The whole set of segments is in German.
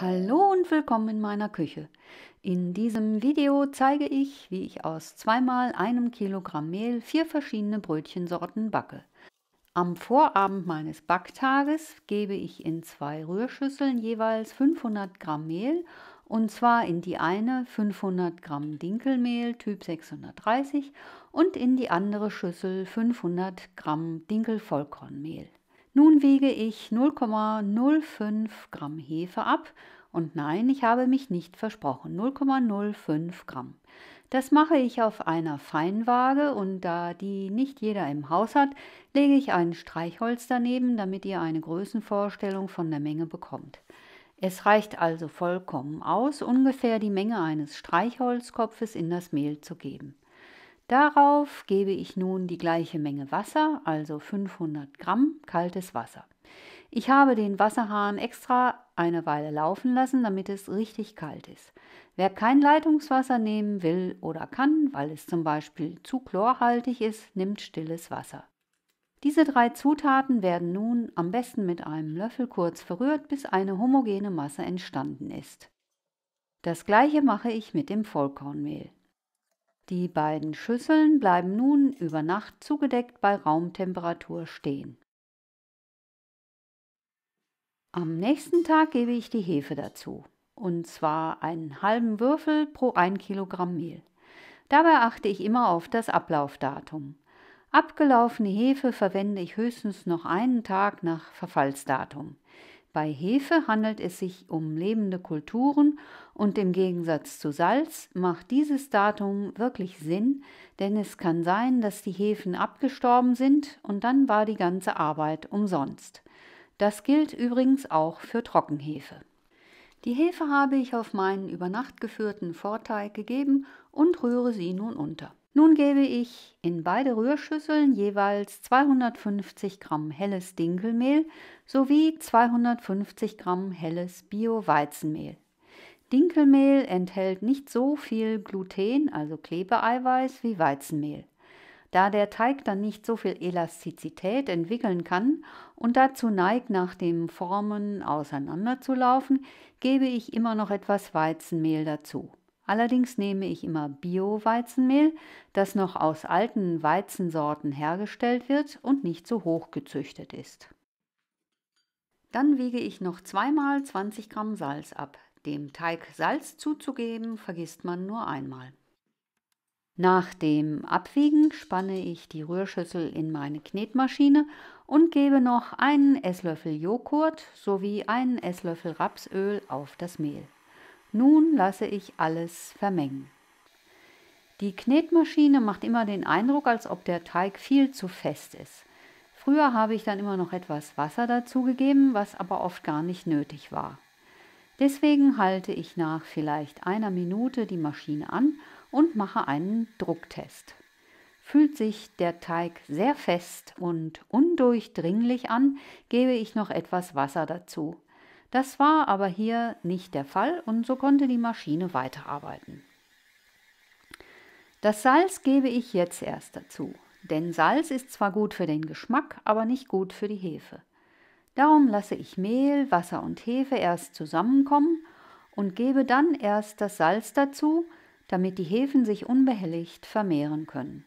Hallo und willkommen in meiner Küche. In diesem Video zeige ich, wie ich aus zweimal einem Kilogramm Mehl vier verschiedene Brötchensorten backe. Am Vorabend meines Backtages gebe ich in zwei Rührschüsseln jeweils 500 Gramm Mehl und zwar in die eine 500 Gramm Dinkelmehl Typ 630 und in die andere Schüssel 500 Gramm Dinkelvollkornmehl. Nun wiege ich 0,05 Gramm Hefe ab und nein, ich habe mich nicht versprochen, 0,05 Gramm. Das mache ich auf einer Feinwaage und da die nicht jeder im Haus hat, lege ich ein Streichholz daneben, damit ihr eine Größenvorstellung von der Menge bekommt. Es reicht also vollkommen aus, ungefähr die Menge eines Streichholzkopfes in das Mehl zu geben. Darauf gebe ich nun die gleiche Menge Wasser, also 500 Gramm kaltes Wasser. Ich habe den Wasserhahn extra eine Weile laufen lassen, damit es richtig kalt ist. Wer kein Leitungswasser nehmen will oder kann, weil es zum Beispiel zu chlorhaltig ist, nimmt stilles Wasser. Diese drei Zutaten werden nun am besten mit einem Löffel kurz verrührt, bis eine homogene Masse entstanden ist. Das gleiche mache ich mit dem Vollkornmehl. Die beiden Schüsseln bleiben nun über Nacht zugedeckt bei Raumtemperatur stehen. Am nächsten Tag gebe ich die Hefe dazu, und zwar einen halben Würfel pro 1 Kilogramm Mehl. Dabei achte ich immer auf das Ablaufdatum. Abgelaufene Hefe verwende ich höchstens noch einen Tag nach Verfallsdatum. Bei Hefe handelt es sich um lebende Kulturen und im Gegensatz zu Salz macht dieses Datum wirklich Sinn, denn es kann sein, dass die Hefen abgestorben sind und dann war die ganze Arbeit umsonst. Das gilt übrigens auch für Trockenhefe. Die Hefe habe ich auf meinen über Nacht geführten Vorteig gegeben und rühre sie nun unter. Nun gebe ich in beide Rührschüsseln jeweils 250 Gramm helles Dinkelmehl sowie 250 Gramm helles Bio-Weizenmehl. Dinkelmehl enthält nicht so viel Gluten, also Klebeeiweiß, wie Weizenmehl. Da der Teig dann nicht so viel Elastizität entwickeln kann und dazu neigt, nach dem Formen auseinanderzulaufen, gebe ich immer noch etwas Weizenmehl dazu. Allerdings nehme ich immer Bio-Weizenmehl, das noch aus alten Weizensorten hergestellt wird und nicht so hoch gezüchtet ist. Dann wiege ich noch zweimal 20 Gramm Salz ab. Dem Teig Salz zuzugeben vergisst man nur einmal. Nach dem Abwiegen spanne ich die Rührschüssel in meine Knetmaschine und gebe noch einen Esslöffel Joghurt sowie einen Esslöffel Rapsöl auf das Mehl. Nun lasse ich alles vermengen. Die Knetmaschine macht immer den Eindruck, als ob der Teig viel zu fest ist. Früher habe ich dann immer noch etwas Wasser dazugegeben, was aber oft gar nicht nötig war. Deswegen halte ich nach vielleicht einer Minute die Maschine an und mache einen Drucktest. Fühlt sich der Teig sehr fest und undurchdringlich an, gebe ich noch etwas Wasser dazu. Das war aber hier nicht der Fall und so konnte die Maschine weiterarbeiten. Das Salz gebe ich jetzt erst dazu, denn Salz ist zwar gut für den Geschmack, aber nicht gut für die Hefe. Darum lasse ich Mehl, Wasser und Hefe erst zusammenkommen und gebe dann erst das Salz dazu, damit die Hefen sich unbehelligt vermehren können.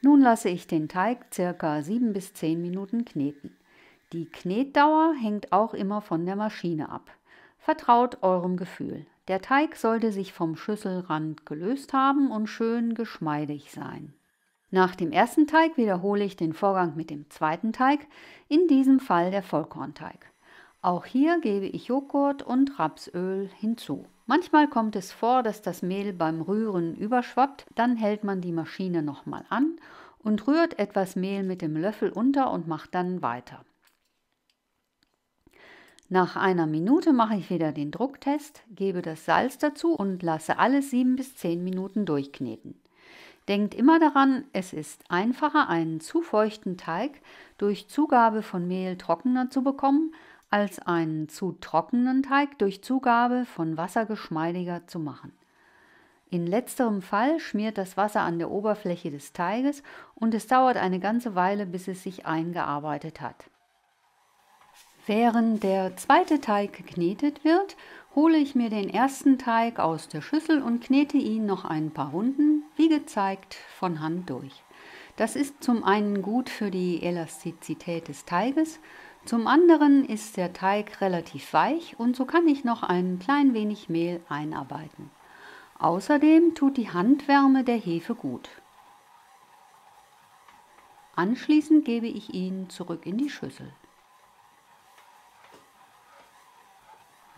Nun lasse ich den Teig circa 7 bis 10 Minuten kneten. Die Knetdauer hängt auch immer von der Maschine ab. Vertraut eurem Gefühl. Der Teig sollte sich vom Schüsselrand gelöst haben und schön geschmeidig sein. Nach dem ersten Teig wiederhole ich den Vorgang mit dem zweiten Teig, in diesem Fall der Vollkornteig. Auch hier gebe ich Joghurt und Rapsöl hinzu. Manchmal kommt es vor, dass das Mehl beim Rühren überschwappt, dann hält man die Maschine nochmal an und rührt etwas Mehl mit dem Löffel unter und macht dann weiter. Nach einer Minute mache ich wieder den Drucktest, gebe das Salz dazu und lasse alles 7 bis 10 Minuten durchkneten. Denkt immer daran, es ist einfacher, einen zu feuchten Teig durch Zugabe von Mehl trockener zu bekommen, als einen zu trockenen Teig durch Zugabe von Wasser geschmeidiger zu machen. In letzterem Fall schmiert das Wasser an der Oberfläche des Teiges und es dauert eine ganze Weile, bis es sich eingearbeitet hat. Während der zweite Teig geknetet wird, hole ich mir den ersten Teig aus der Schüssel und knete ihn noch ein paar Runden, wie gezeigt, von Hand durch. Das ist zum einen gut für die Elastizität des Teiges, zum anderen ist der Teig relativ weich und so kann ich noch ein klein wenig Mehl einarbeiten. Außerdem tut die Handwärme der Hefe gut. Anschließend gebe ich ihn zurück in die Schüssel.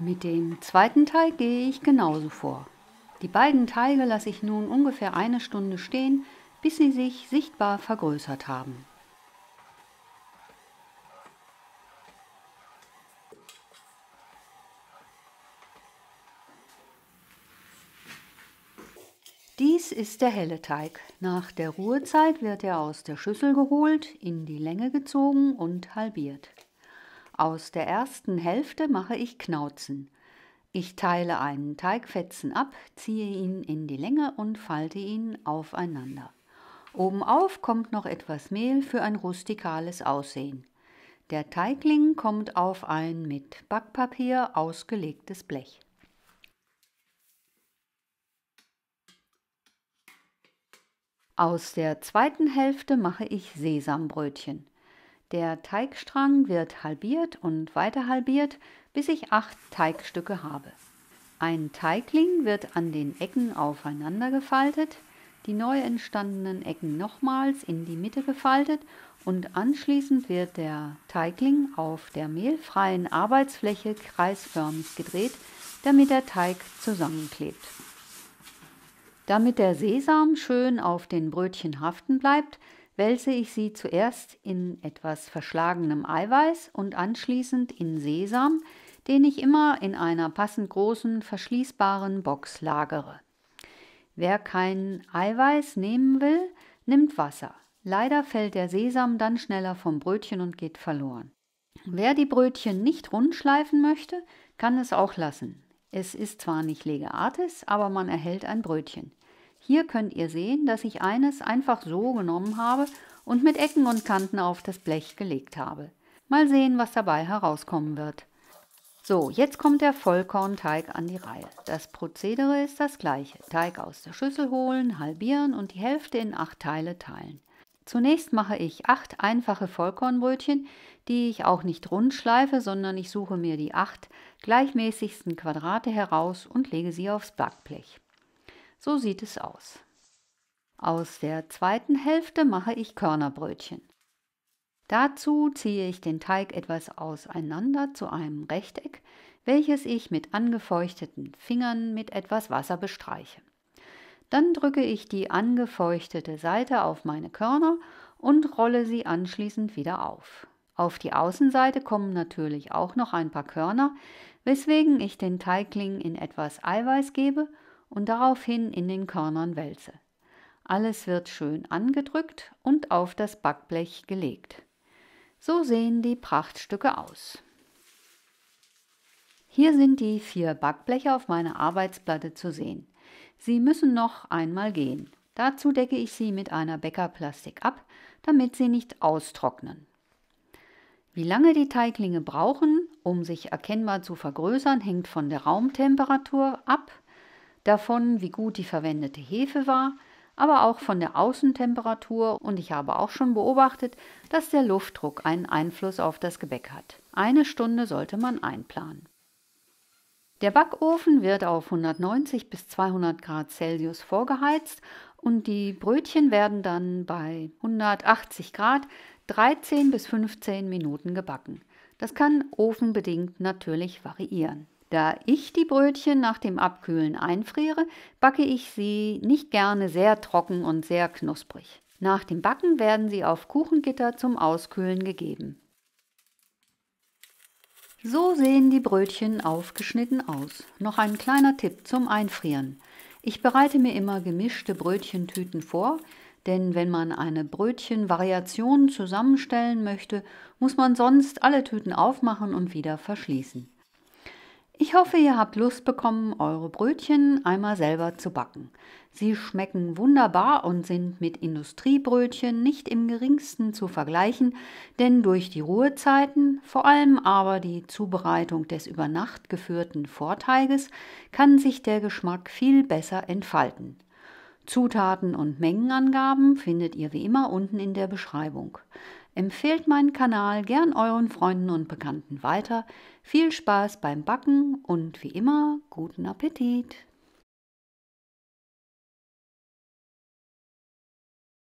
Mit dem zweiten Teig gehe ich genauso vor. Die beiden Teige lasse ich nun ungefähr eine Stunde stehen, bis sie sich sichtbar vergrößert haben. Dies ist der helle Teig. Nach der Ruhezeit wird er aus der Schüssel geholt, in die Länge gezogen und halbiert. Aus der ersten Hälfte mache ich Knauzen. Ich teile einen Teigfetzen ab, ziehe ihn in die Länge und falte ihn aufeinander. Obenauf kommt noch etwas Mehl für ein rustikales Aussehen. Der Teigling kommt auf ein mit Backpapier ausgelegtes Blech. Aus der zweiten Hälfte mache ich Sesambrötchen. Der Teigstrang wird halbiert und weiter halbiert, bis ich acht Teigstücke habe. Ein Teigling wird an den Ecken aufeinander gefaltet, die neu entstandenen Ecken nochmals in die Mitte gefaltet und anschließend wird der Teigling auf der mehlfreien Arbeitsfläche kreisförmig gedreht, damit der Teig zusammenklebt. Damit der Sesam schön auf den Brötchen haften bleibt, wälze ich sie zuerst in etwas verschlagenem Eiweiß und anschließend in Sesam, den ich immer in einer passend großen verschließbaren Box lagere. Wer kein Eiweiß nehmen will, nimmt Wasser. Leider fällt der Sesam dann schneller vom Brötchen und geht verloren. Wer die Brötchen nicht rundschleifen möchte, kann es auch lassen. Es ist zwar nicht Legeartis, aber man erhält ein Brötchen. Hier könnt ihr sehen, dass ich eines einfach so genommen habe und mit Ecken und Kanten auf das Blech gelegt habe. Mal sehen, was dabei herauskommen wird. So, jetzt kommt der Vollkornteig an die Reihe. Das Prozedere ist das gleiche. Teig aus der Schüssel holen, halbieren und die Hälfte in acht Teile teilen. Zunächst mache ich acht einfache Vollkornbrötchen, die ich auch nicht rund schleife, sondern ich suche mir die acht gleichmäßigsten Quadrate heraus und lege sie aufs Backblech. So sieht es aus. Aus der zweiten Hälfte mache ich Körnerbrötchen. Dazu ziehe ich den Teig etwas auseinander zu einem Rechteck, welches ich mit angefeuchteten Fingern mit etwas Wasser bestreiche. Dann drücke ich die angefeuchtete Seite auf meine Körner und rolle sie anschließend wieder auf. Auf die Außenseite kommen natürlich auch noch ein paar Körner, weswegen ich den Teigling in etwas Eiweiß gebe und daraufhin in den Körnern wälze. Alles wird schön angedrückt und auf das Backblech gelegt. So sehen die Prachtstücke aus. Hier sind die vier Backbleche auf meiner Arbeitsplatte zu sehen. Sie müssen noch einmal gehen. Dazu decke ich sie mit einer Bäckerplastik ab, damit sie nicht austrocknen. Wie lange die Teiglinge brauchen, um sich erkennbar zu vergrößern, hängt von der Raumtemperatur ab davon, wie gut die verwendete Hefe war, aber auch von der Außentemperatur und ich habe auch schon beobachtet, dass der Luftdruck einen Einfluss auf das Gebäck hat. Eine Stunde sollte man einplanen. Der Backofen wird auf 190 bis 200 Grad Celsius vorgeheizt und die Brötchen werden dann bei 180 Grad 13 bis 15 Minuten gebacken. Das kann ofenbedingt natürlich variieren. Da ich die Brötchen nach dem Abkühlen einfriere, backe ich sie nicht gerne sehr trocken und sehr knusprig. Nach dem Backen werden sie auf Kuchengitter zum Auskühlen gegeben. So sehen die Brötchen aufgeschnitten aus. Noch ein kleiner Tipp zum Einfrieren. Ich bereite mir immer gemischte Brötchentüten vor, denn wenn man eine Brötchenvariation zusammenstellen möchte, muss man sonst alle Tüten aufmachen und wieder verschließen. Ich hoffe, ihr habt Lust bekommen, eure Brötchen einmal selber zu backen. Sie schmecken wunderbar und sind mit Industriebrötchen nicht im geringsten zu vergleichen, denn durch die Ruhezeiten, vor allem aber die Zubereitung des über Nacht geführten Vorteiges, kann sich der Geschmack viel besser entfalten. Zutaten und Mengenangaben findet ihr wie immer unten in der Beschreibung. Empfehlt meinen Kanal gern euren Freunden und Bekannten weiter. Viel Spaß beim Backen und wie immer guten Appetit!